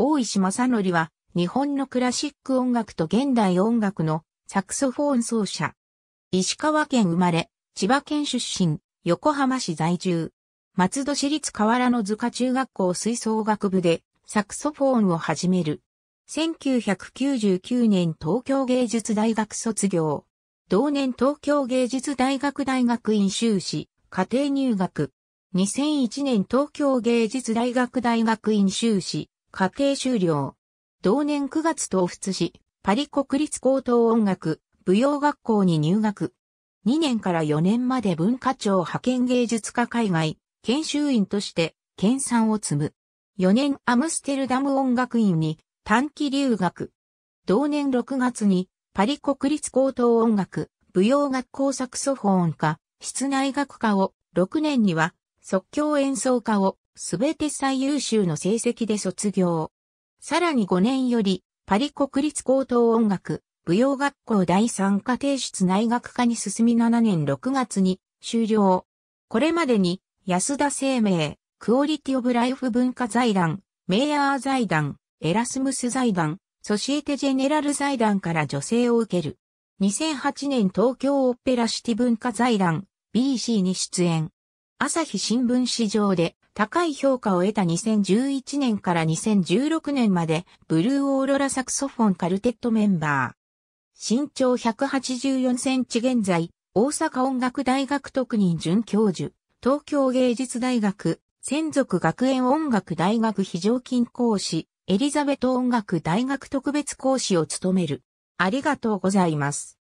大石正則は、日本のクラシック音楽と現代音楽のサクソフォン奏者。石川県生まれ、千葉県出身、横浜市在住。松戸市立河原の塚中学校吹奏楽部でサクソフォーンを始める。1999年東京芸術大学卒業。同年東京芸術大学大学院修士、家庭入学。2001年東京芸術大学大学院修士、家庭修了。同年9月東仏市、パリ国立高等音楽、舞踊学校に入学。2年から4年まで文化庁派遣芸術家海外、研修員として、研鑽を積む。4年アムステルダム音楽院に短期留学。同年6月に、パリ国立高等音楽、舞踊学校サクソフォン科、室内楽科を、6年には、即興演奏科を、すべて最優秀の成績で卒業。さらに5年より、パリ国立高等音楽、舞踊学校第3課提室内学科に進み7年6月に終了。これまでに、安田生命、クオリティオブライフ文化財団、メイヤー財団、エラスムス財団、ソシエテジェネラル財団から助成を受ける。2008年東京オペラシティ文化財団 BC に出演。朝日新聞市場で高い評価を得た2011年から2016年までブルーオーロラサクソフォンカルテットメンバー。身長184センチ現在、大阪音楽大学特任准教授、東京芸術大学、専属学園音楽大学非常勤講師、エリザベト音楽大学特別講師を務める。ありがとうございます。